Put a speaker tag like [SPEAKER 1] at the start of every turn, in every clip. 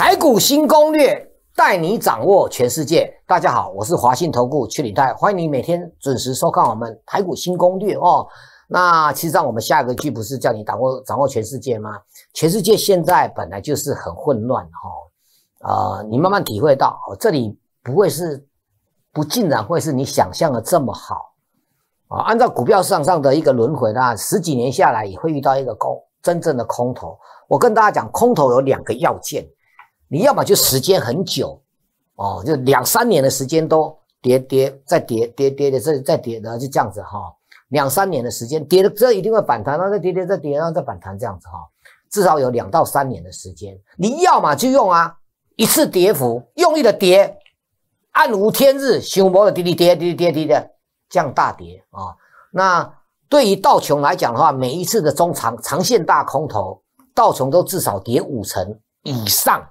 [SPEAKER 1] 台股新攻略带你掌握全世界。大家好，我是华信投顾邱礼泰，欢迎你每天准时收看我们台股新攻略哦。那其实上我们下个剧不是叫你掌握掌握全世界吗？全世界现在本来就是很混乱哈，呃，你慢慢体会到这里不会是不竟然会是你想象的这么好啊？按照股票市场上的一个轮回，呢，十几年下来也会遇到一个空真正的空头。我跟大家讲，空头有两个要件。你要么就时间很久，哦，就两三年的时间都跌跌再跌跌跌的再再跌，然后就这样子哈，两三年的时间跌的这一定会反弹，然后再跌跌再跌，然后再反弹这样子哈，至少有两到三年的时间，你要么就用啊一次跌幅用力的跌，暗无天日，熊魔的滴跌滴滴跌跌的降大跌啊，那对于道琼来讲的话，每一次的中长长线大空头，道琼都至少跌五成以上。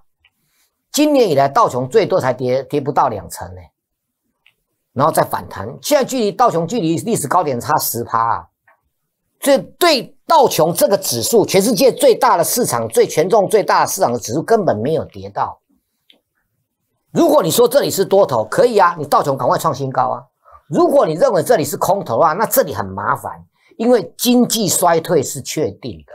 [SPEAKER 1] 今年以来，道琼最多才跌跌不到两成呢，然后再反弹。现在距离道琼距离历史高点差十趴啊，这对道琼这个指数，全世界最大的市场、最权重最大的市场的指数根本没有跌到。如果你说这里是多头，可以啊，你道琼赶快创新高啊。如果你认为这里是空头啊，那这里很麻烦，因为经济衰退是确定的。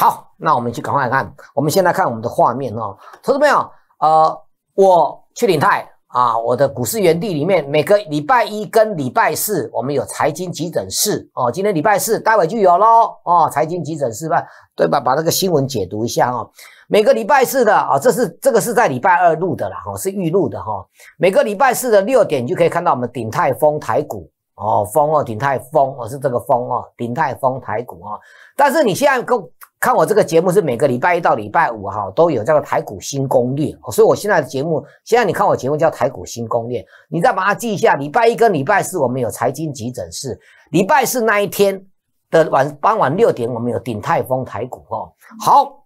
[SPEAKER 1] 好，那我们去赶快看。我们先来看我们的画面哦，投资朋友，呃，我去领泰啊，我的股市园地里面，每个礼拜一跟礼拜四，我们有财经急诊室哦。今天礼拜四，待会就有咯。哦，财经急诊室吧，对吧？把那个新闻解读一下哦。每个礼拜四的啊，这是这个是在礼拜二录的啦，哦，是预录的哈。每个礼拜四的六点，就可以看到我们鼎泰丰台股哦，丰哦，鼎泰丰哦，是这个丰哦，鼎泰丰台股哦。但是你现在跟看我这个节目是每个礼拜一到礼拜五哈都有这个台股新攻略》，所以我现在的节目，现在你看我节目叫《台股新攻略》，你再把它记下。礼拜一跟礼拜四我们有财经急诊室，礼拜四那一天的晚傍晚六点我们有鼎泰丰台股哦。好，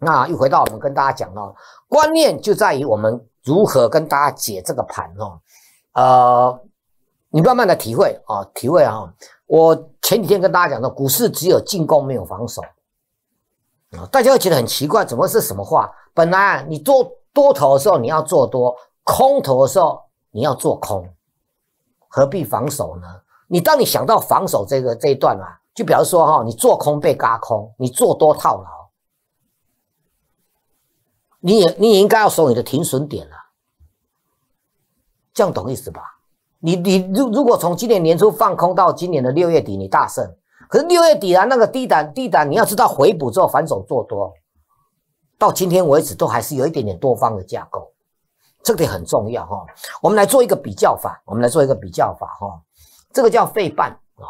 [SPEAKER 1] 那又回到我们跟大家讲到观念，就在于我们如何跟大家解这个盘哦。呃，你慢慢的体会啊，体会啊。我前几天跟大家讲的，股市只有进攻没有防守。大家会觉得很奇怪，怎么是什么话？本来你做多头的时候你要做多，空头的时候你要做空，何必防守呢？你当你想到防守这个这一段啊，就比如说哈，你做空被嘎空，你做多套牢，你也你也应该要守你的停损点啊，这样懂意思吧？你你如如果从今年年初放空到今年的六月底，你大胜。可是六月底啊，那个低档低档，你要知道回补之后反手做多，到今天为止都还是有一点点多方的架构，这点很重要哈。我们来做一个比较法，我们来做一个比较法哈。这个叫废半啊，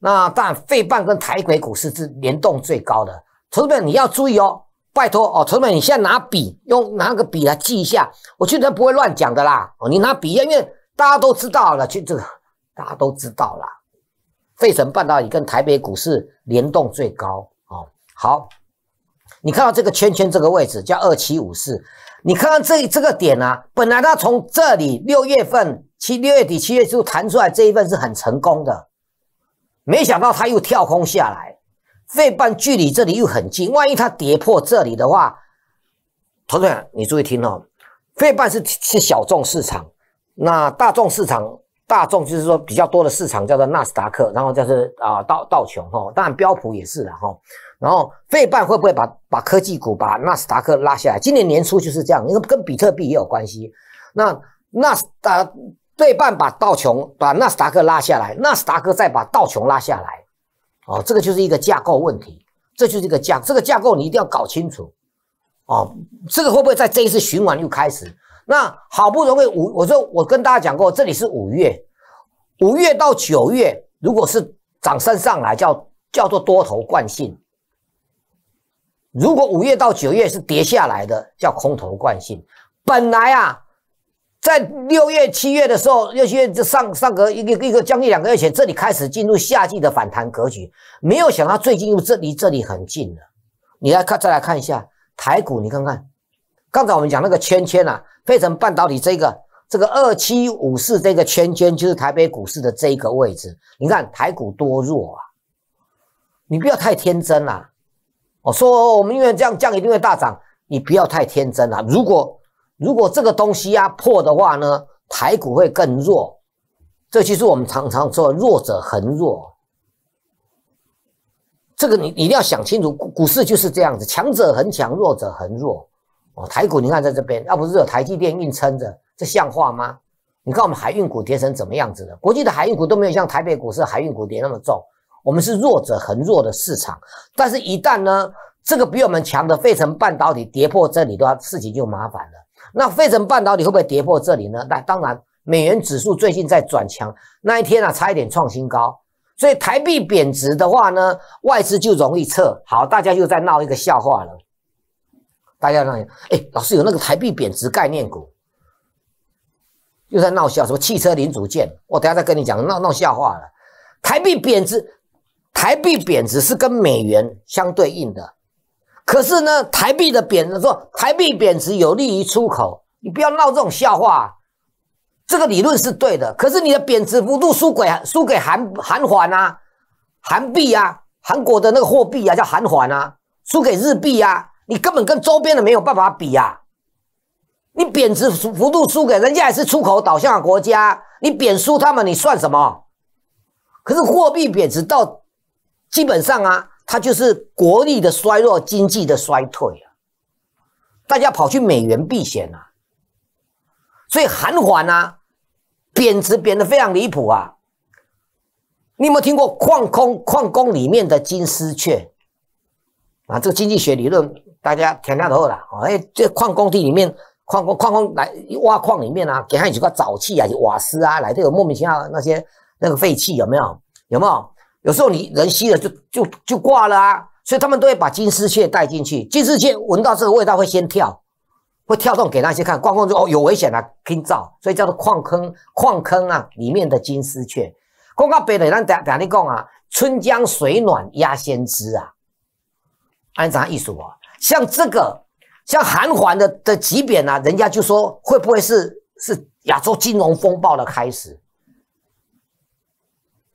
[SPEAKER 1] 那当然废半跟台股股市是联动最高的。陈总，你要注意哦，拜托哦，陈总，你现在拿笔用拿个笔来记一下，我绝对不会乱讲的啦。哦，你拿笔因为大家都知道了，就这个大家都知道了。费城半导体跟台北股市联动最高哦。好，你看到这个圈圈这个位置叫二七五四，你看到这这个点啊，本来它从这里六月份七六月底七月初弹出来这一份是很成功的，没想到它又跳空下来。费半距离这里又很近，万一它跌破这里的话，同志们你注意听哦，费半是是小众市场，那大众市场。大众就是说比较多的市场叫做纳斯达克，然后就是啊道道琼哈，当然标普也是了哈，然后费半会不会把把科技股把纳斯达克拉下来？今年年初就是这样，因为跟比特币也有关系。那纳斯达费半把道琼把纳斯达克拉下来，纳斯达克再把道琼拉下来，哦，这个就是一个架构问题，这就是一个架这个架构你一定要搞清楚，哦，这个会不会在这一次循环又开始？那好不容易五，我说我跟大家讲过，这里是五月，五月到九月，如果是涨升上来，叫叫做多头惯性；如果五月到九月是跌下来的，叫空头惯性。本来啊，在六月、七月的时候，六月这上上个一个一个将近两个月前，这里开始进入夏季的反弹格局，没有想到最近又这离这里很近了。你来看再来看一下台股，你看看。刚才我们讲那个圈圈啊，飞城半导体这个这个二七五四这个圈圈，就是台北股市的这一个位置。你看台股多弱啊！你不要太天真啦！我说我们因为这样降一定会大涨，你不要太天真啦。如果如果这个东西压破的话呢，台股会更弱。这就是我们常常说弱者恒弱。这个你一定要想清楚，股市就是这样子，强者恒强，弱者恒弱。哦，台股你看在这边，要不是有台积电硬撑着，这像话吗？你看我们海运股跌成怎么样子了？国际的海运股都没有像台北股市海运股跌那么重，我们是弱者，很弱的市场。但是，一旦呢，这个比我们强的费城半导体跌破这里的话，事情就麻烦了。那费城半导体会不会跌破这里呢？那当然，美元指数最近在转强，那一天啊，差一点创新高。所以，台币贬值的话呢，外资就容易撤，好，大家又在闹一个笑话了。大家那，哎，老师有那个台币贬值概念股，又在闹笑什么汽车零组件？我等下再跟你讲，闹闹笑话了。台币贬值，台币贬值是跟美元相对应的，可是呢，台币的贬值说台币贬值有利于出口，你不要闹这种笑话。这个理论是对的，可是你的贬值幅度输给输给韩韩环啊，韩币啊，韩国的那个货币啊叫韩环啊，输给日币啊。你根本跟周边的没有办法比呀！你贬值幅度输给人家，也是出口导向的国家，你贬输他们，你算什么？可是货币贬值到基本上啊，它就是国力的衰弱，经济的衰退啊！大家跑去美元避险啊！所以寒缓啊，贬值贬的非常离谱啊！你有没有听过《矿工矿工》里面的金丝雀？啊，这个经济学理论大家听掉头了哦！哎，这矿工地里面，矿工矿工来挖矿里面啊，给他几个沼气啊，瓦斯啊，来这个莫名其妙那些那个废气，有没有？有没有？有时候你人吸了就就就挂了啊！所以他们都会把金丝雀带进去，金丝雀闻到这个味道会先跳，会跳动给那些看，矿工就哦有危险了，听造，所以叫做矿坑矿坑啊里面的金丝雀。我讲白了，咱讲讲你讲啊，春江水暖鸭先知啊！安怎艺术啊？像这个，像韩环的的级别呢？人家就说会不会是是亚洲金融风暴的开始？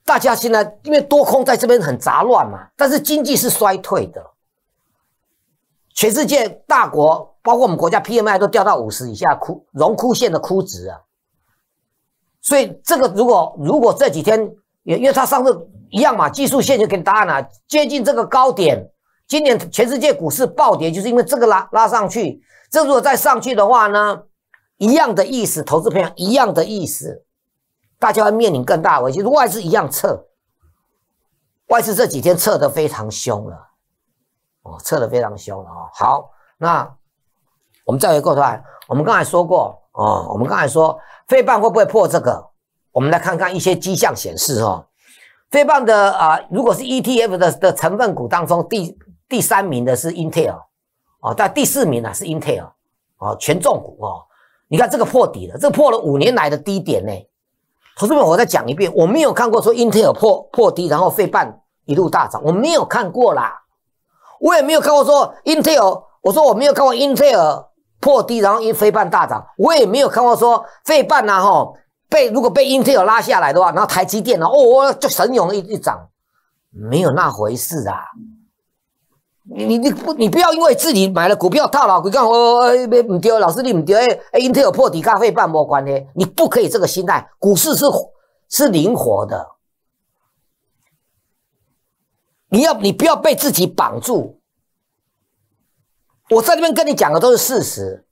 [SPEAKER 1] 大家现在因为多空在这边很杂乱嘛，但是经济是衰退的，全世界大国包括我们国家 PMI 都掉到五十以下，枯荣枯线的枯值啊。所以这个如果如果这几天，也因为它上次一样嘛，技术线就给答案了，接近这个高点。今年全世界股市暴跌，就是因为这个拉拉上去。这如果再上去的话呢，一样的意思，投资培养一样的意思，大家会面临更大危机。外资一样撤，外资这几天撤的非常凶了，哦，撤的非常凶了啊。好，那我们再回过头来，我们刚才说过哦，我们刚才说飞半会不会破这个？我们来看看一些迹象显示哦，飞棒的啊，如果是 ETF 的的成分股当中第。第三名的是 Intel，哦，但第四名呢是 Intel，哦，权重股哦，你看这个破底了，这破了五年来的低点呢。同志们，我再讲一遍，我没有看过说 Intel 破破低，然后费半一路大涨，我没有看过啦，我也没有看过说 Intel，我说我没有看过 Intel 破低，然后因飞半大涨，我也没有看过说费半呐哈被如果被 Intel 拉下来的话，然后台积电呢，哦就神勇一一涨，没有那回事啊。你你你不你不要因为自己买了股票套票你哦我别唔丢，老师你唔丢哎哎英特尔破底咖啡半波关咧，你不可以这个心态，股市是是灵活的，你要你不要被自己绑住。我在那边跟你讲的都是事实，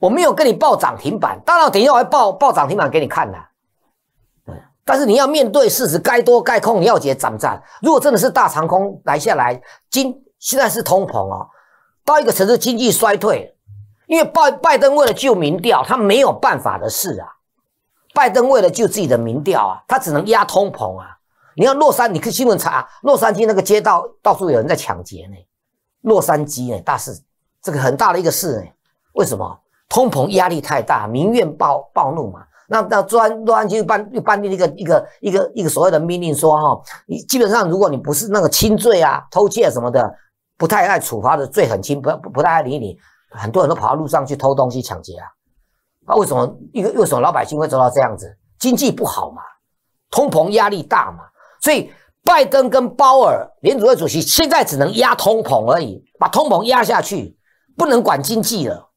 [SPEAKER 1] 我没有跟你报涨停板，当然等一下我会报报涨停板给你看的。但是你要面对事实，该多该空，你要解涨涨。如果真的是大长空来下来，今现在是通膨哦，到一个城市经济衰退，因为拜拜登为了救民调，他没有办法的事啊。拜登为了救自己的民调啊，他只能压通膨啊。你看洛杉你看新闻查，洛杉矶那个街道到处有人在抢劫呢。洛杉矶呢大事，这个很大的一个事呢。为什么通膨压力太大，民怨暴暴怒嘛？那那专洛杉矶又颁又颁定一个一个一个一个所谓的命令说哈，你基本上如果你不是那个轻罪啊、偷窃什么的，不太爱处罚的罪很轻，不不太爱理你。很多人都跑到路上去偷东西、抢劫啊。那为什么？因为什么老百姓会做到这样子？经济不好嘛，通膨压力大嘛。所以拜登跟鲍尔联储会主席现在只能压通膨而已，把通膨压下去，不能管经济了。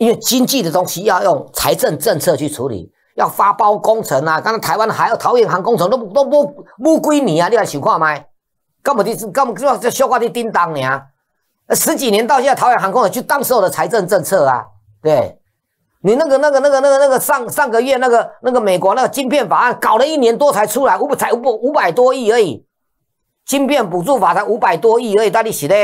[SPEAKER 1] 因为经济的东西要用财政政策去处理，要发包工程啊！刚才台湾还要桃园航工程都都不不归你啊，你种情况吗？根本的，根本就要消化的叮当呢。那十几年到现在，桃园航工程就当时候的财政政策啊。对，你那个那个那个那个那个上上个月那个那个美国那个晶片法案搞了一年多才出来，五才五五百多亿而已，晶片补助法才五百多亿而已，带利写的？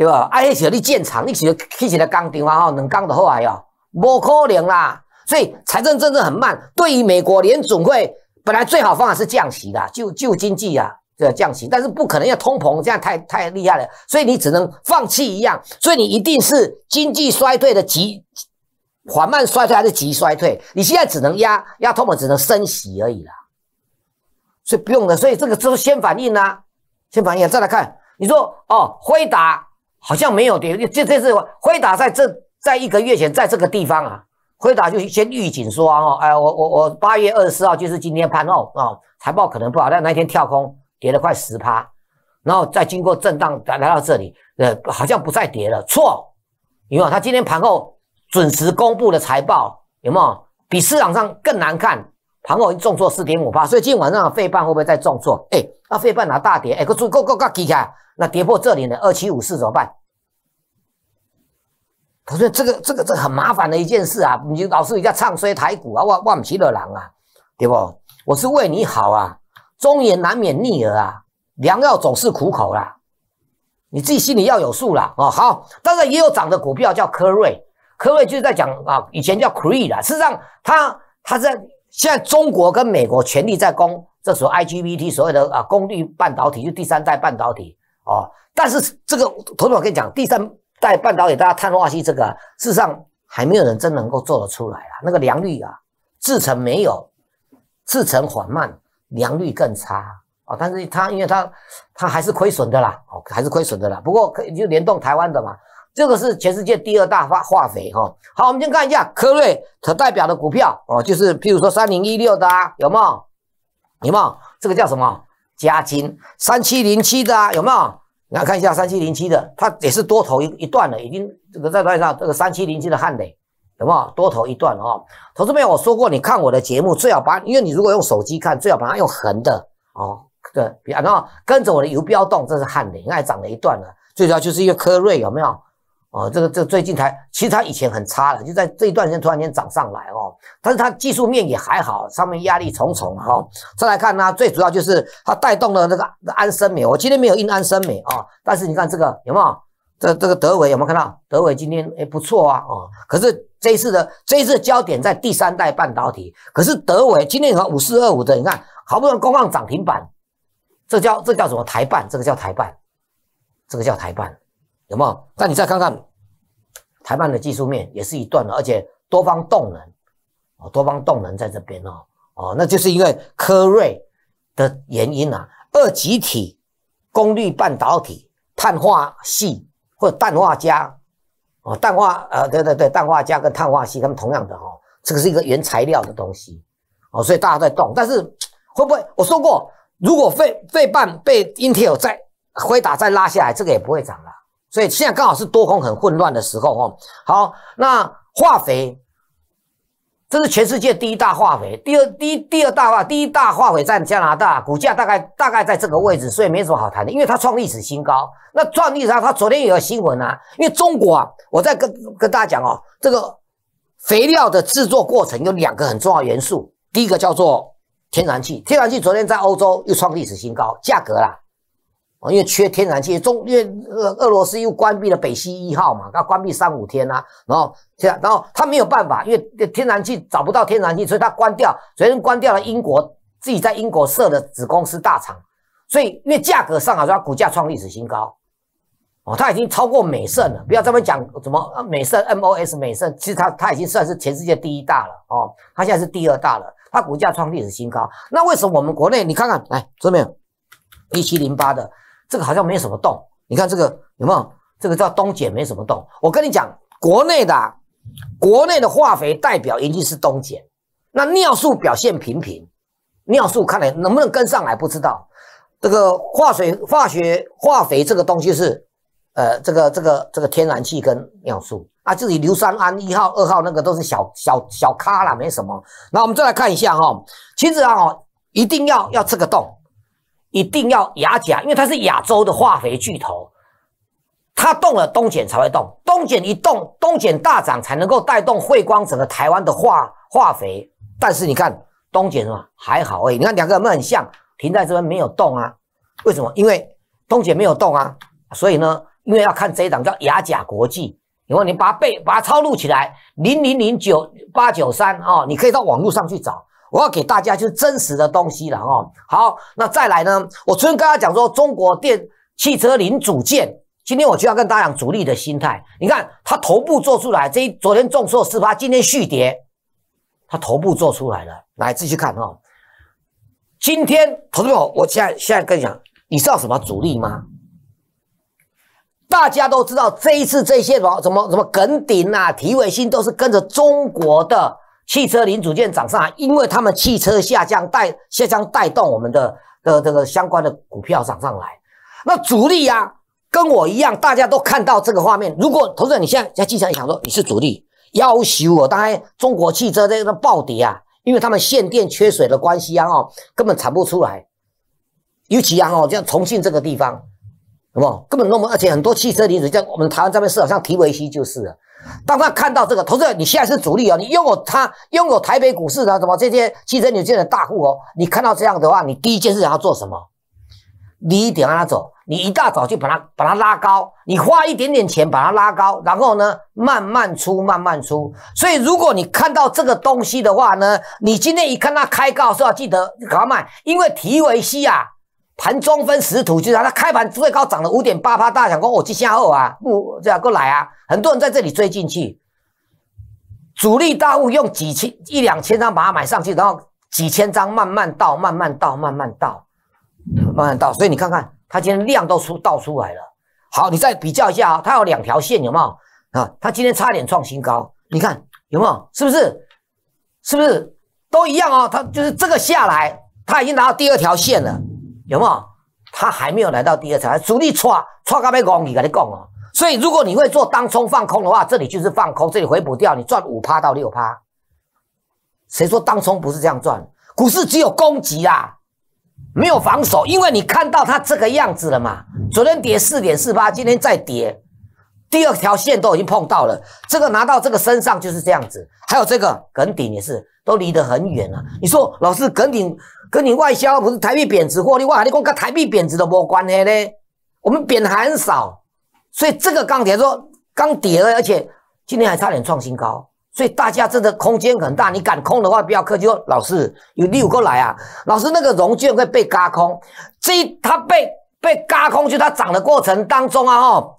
[SPEAKER 1] 对吧？啊，迄小你建厂，你小去起来讲电话吼，能讲得下来哦？无可能啦！所以财政政策很慢。对于美国联总会，本来最好方法是降息的，救救经济啊，要降息，但是不可能要通膨，这样太太厉害了。所以你只能放弃一样，所以你一定是经济衰退的急缓慢衰退还是急衰退？你现在只能压压通膨，只能升息而已啦。所以不用的，所以这个就是先反应啦，先反应再来看。你说哦，回答。好像没有跌，这这次辉达在这在一个月前，在这个地方啊，辉达就先预警说啊，哎，我我我八月二十四号就是今天盘后啊，财报可能不好，但那天跳空跌了快十趴，然后再经过震荡来到这里，呃，好像不再跌了。错，因为他今天盘后准时公布的财报，有没有？比市场上更难看，盘后重挫四点五八，所以今晚上的费半会不会再重挫？哎。那费半拿大跌，哎，个猪，个个个急开，那跌破这里呢？二七五四怎么办？他说：“这个，这个，这很麻烦的一件事啊！你老是人家唱衰台股啊，忘忘不起了，郎啊，对不？我是为你好啊，忠言难免逆耳啊，良药总是苦口啦，你自己心里要有数啦。”哦，好，当然也有涨的股票，叫科瑞，科瑞就是在讲啊，以前叫 Creed 啦，事实上，他他在现在中国跟美国全力在攻。这所 IGBT 所谓的啊功率半导体就第三代半导体哦，但是这个，头头我跟你讲，第三代半导体大家碳化硅这个，事实上还没有人真能够做得出来啊，那个良率啊，制程没有，制程缓慢，良率更差啊，但是它因为它它还是亏损的啦，哦还是亏损的啦，不过就联动台湾的嘛，这个是全世界第二大化化肥哈。好，我们先看一下科瑞它代表的股票哦，就是譬如说三零一六的啊，有没有？有没有这个叫什么加金三七零七的啊？有没有？你看一下三七零七的，它也是多头一一段了，已经这个在一上这个三七零七的汉雷有没有多头一段了投同志们，我说过，你看我的节目最好把，因为你如果用手机看，最好把它用横的哦，对，然后跟着我的游标动，这是汉雷，哎，涨了一段了，最主要就是一个科瑞有没有？哦，这个这最近才，其实它以前很差了，就在这一段时间突然间涨上来哦。但是它技术面也还好，上面压力重重哈。再来看呢，最主要就是它带动了那个安森美。我今天没有印安森美啊，但是你看这个有没有？这这个德伟有没有看到？德伟今天不错啊，哦。可是这一次的这一次焦点在第三代半导体，可是德伟今天和五四二五的，你看好不容易攻上涨停板，这叫这叫什么台办？这个叫台办，这个叫台办。有没有？那你再看看，台湾的技术面也是一段的，而且多方动能，哦，多方动能在这边哦，哦，那就是因为科瑞的原因啊。二极体、功率半导体、碳化系或者氮化镓，哦，氮化，呃，对对对，氮化镓跟碳化系，它们同样的哦，这个是一个原材料的东西，哦，所以大家在动。但是会不会？我说过，如果废废半被 Intel 再回打再拉下来，这个也不会涨了。所以现在刚好是多空很混乱的时候，哦。好，那化肥，这是全世界第一大化肥，第二第第二大化第一大化肥在加拿大，股价大概大概在这个位置，所以没什么好谈的，因为它创历史新高。那创历史高，它昨天也有新闻啊，因为中国啊，我在跟跟大家讲哦，这个肥料的制作过程有两个很重要元素，第一个叫做天然气，天然气昨天在欧洲又创历史新高，价格啦。哦，因为缺天然气，中因为俄俄罗斯又关闭了北溪一号嘛，它关闭三五天啊，然后这样，然后它没有办法，因为天然气找不到天然气，所以它关掉，所以关掉了英国自己在英国设的子公司大厂，所以因为价格上啊，它股价创历史新高，哦，它已经超过美盛了，不要这么讲，怎么美盛 MOS 美盛，其实它它已经算是全世界第一大了哦，它现在是第二大了，它股价创历史新高，那为什么我们国内你看看来，这边没有？一七零八的。这个好像没什么动，你看这个有没有？这个叫冬碱，没什么动。我跟你讲，国内的国内的化肥代表一定是冬碱。那尿素表现平平，尿素看来能不能跟上来不知道。这个化水化学化肥这个东西是，呃，这个这个这个天然气跟尿素啊，这里硫酸铵一号、二号那个都是小小小咖啦，没什么。那我们再来看一下哈，其实啊哦，一定要要这个洞。一定要亚甲，因为它是亚洲的化肥巨头，它动了东碱才会动，东碱一动，东碱大涨才能够带动汇光整个台湾的化化肥。但是你看东碱什么还好，哎，你看两个很像，停在这边没有动啊？为什么？因为东碱没有动啊，所以呢，因为要看这一档叫亚甲国际。如果你把它背、把它抄录起来，零零零九八九三啊，你可以到网络上去找。我要给大家就是真实的东西了哦。好，那再来呢？我昨天跟大家讲说中国电汽车零组件，今天我就要跟大家讲主力的心态。你看它头部做出来，这昨天重挫四八，今天续跌，它头部做出来了。来，继续看哈。今天同志们，我现现在跟你讲，你知道什么主力吗？大家都知道这一次这些什么什么什么梗顶啊、体尾星都是跟着中国的。汽车零组件涨上来，因为他们汽车下降带下降带动我们的的这个相关的股票涨上来。那主力呀，跟我一样，大家都看到这个画面。如果投资者你现在在进场，想说你是主力要求我，当然中国汽车这个暴跌啊，因为他们限电缺水的关系啊，哦，根本产不出来。尤其啊，哦，像重庆这个地方，什么根本弄不，而且很多汽车零组件，我们台湾这边市场上提维西就是了。当他看到这个，投资者你现在是主力哦，你拥有他拥有台北股市的什么这些汽车牛证的大户哦，你看到这样的话，你第一件事想要做什么？你一点让他走，你一大早就把它把它拉高，你花一点点钱把它拉高，然后呢慢慢出慢慢出。所以如果你看到这个东西的话呢，你今天一看它开高是要记得赶快卖，因为提维西啊。盘中分时图，就是它开盘最高涨了五点八八，大想工我去下后啊，不样过来啊，很多人在这里追进去，主力大户用几千一两千张把它买上去，然后几千张慢慢倒，慢慢倒，慢慢倒，慢慢倒，所以你看看它今天量都出倒出来了。好，你再比较一下啊，它有两条线有没有啊？它今天差点创新高，你看有没有？是不是？是不是都一样啊？它就是这个下来，它已经拿到第二条线了。有没有？他还没有来到第二层，主力刷刷个咩空，跟你讲哦。所以如果你会做当冲放空的话，这里就是放空，这里回补掉，你赚五趴到六趴。谁说当冲不是这样赚？股市只有攻击啊，没有防守，因为你看到它这个样子了嘛。昨天跌四点四八，今天再跌，第二条线都已经碰到了。这个拿到这个身上就是这样子，还有这个梗顶也是，都离得很远了。你说老师梗顶？跟你外销不是台币贬值获利，外，还你讲跟台币贬值都没关系嘞，我们贬还很少，所以这个钢铁说刚跌了，而且今天还差点创新高，所以大家真的空间很大。你敢空的话，不要客气。老师有六五来啊，老师那个融券会被嘎空，这它被被嘎空就它涨的过程当中啊，哈，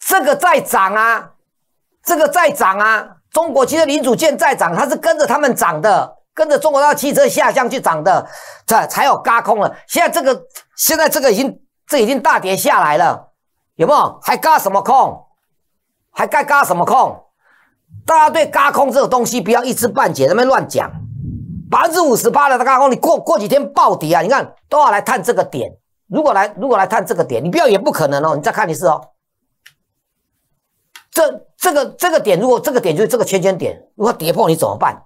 [SPEAKER 1] 这个在涨啊，这个在涨啊，中国其实领主券在涨，它是跟着他们涨的。跟着中国大汽车下降去涨的，这才有嘎空了。现在这个，现在这个已经这已经大跌下来了，有没有？还嘎什么空？还该嘎什么空？大家对嘎空这个东西不要一知半解，那么乱讲。百分之五十八的的嘎空，你过过几天暴跌啊？你看都要来探这个点。如果来，如果来探这个点，你不要也不可能哦。你再看一次哦，这这个这个点，如果这个点就是这个圈圈点，如果跌破你怎么办？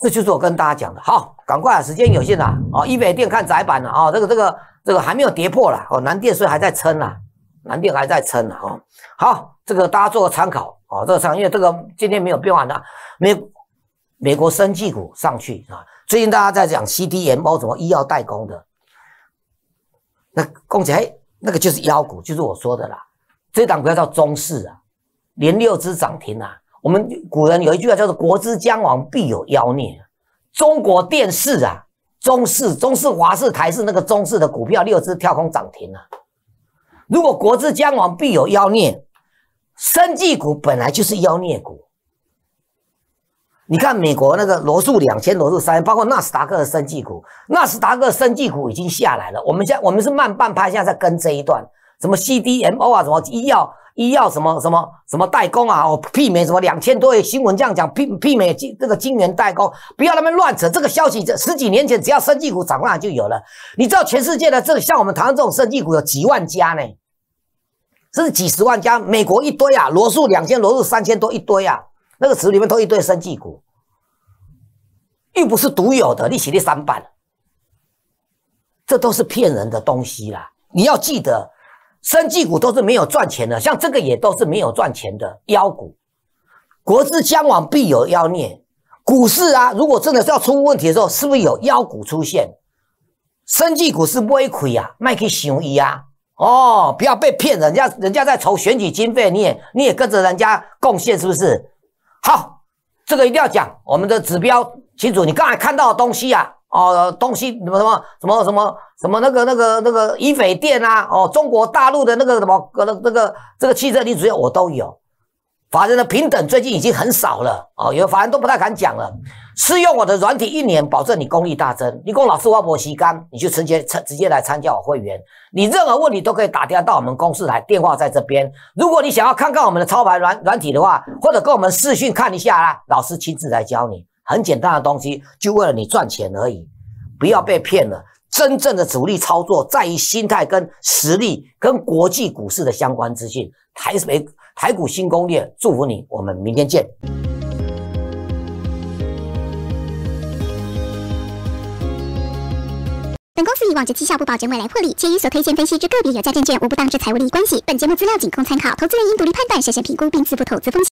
[SPEAKER 1] 这就是我跟大家讲的，好，赶快啊，时间有限啦，哦，一北电看窄板了，哦，这个这个这个还没有跌破了，哦，南电虽然还在撑啊，南电还在撑啊，好，这个大家做个参考啊，这个参考，因为这个今天没有变完的，美美国生技股上去啊，最近大家在讲 CDM，包括什么医药代工的，那况且那个就是妖股，就是我说的啦，这档股票叫中市啊，连六只涨停啊。我们古人有一句话，叫做“国之将亡，必有妖孽”。中国电视啊，中视、中视华视台视那个中视的股票六只跳空涨停了。如果国之将亡，必有妖孽，生技股本来就是妖孽股。你看美国那个罗素两千、罗素三，包括纳斯达克的生技股，纳斯达克生技股已经下来了。我们现我们是慢半拍，现在在跟这一段，什么 CDMO 啊，什么医药。医药什么什么什么代工啊？哦，媲美什么两千多？新闻这样讲，媲媲美金这个金源代工，不要那么乱扯。这个消息，这十几年前只要生技股涨上来就有了。你知道全世界的这个像我们台湾这种生技股有几万家呢？这是几十万家，美国一堆啊，罗素两千罗素三千多一堆啊，那个池里面都一堆生技股，又不是独有的，利息的三版，这都是骗人的东西啦！你要记得。生技股都是没有赚钱的，像这个也都是没有赚钱的妖股。国之将亡，必有妖孽。股市啊，如果真的是要出问题的时候，是不是有妖股出现？生技股是不会亏啊，卖去熊一啊。哦，不要被骗，人家人家在筹选举经费，你也你也跟着人家贡献，是不是？好，这个一定要讲我们的指标清楚。你刚才看到的东西啊。哦，东西什么什么什么什么什么那个那个那个以北店啊，哦，中国大陆的那个什么那个这个这个汽车，你只要我都有。法人的平等最近已经很少了，哦，有法人都不太敢讲了。试用我的软体一年，保证你功力大增。你跟我老师挖博西干，你就直接直直接来参加我会员，你任何问题都可以打电话到我们公司来，电话在这边。如果你想要看看我们的操盘软软体的话，或者跟我们视讯看一下啦，老师亲自来教你。很简单的东西，就为了你赚钱而已，不要被骗了。真正的主力操作在于心态、跟实力、跟国际股市的相关资讯。台北台股新攻略，祝福你，我们明天见。本公司以“往接绩效不保”证未来破例，且与所推荐分析之个别有价证券无不当之财务利益关系。本节目资料仅供参考，投资人应独立判断、审慎评估并自负投资风险。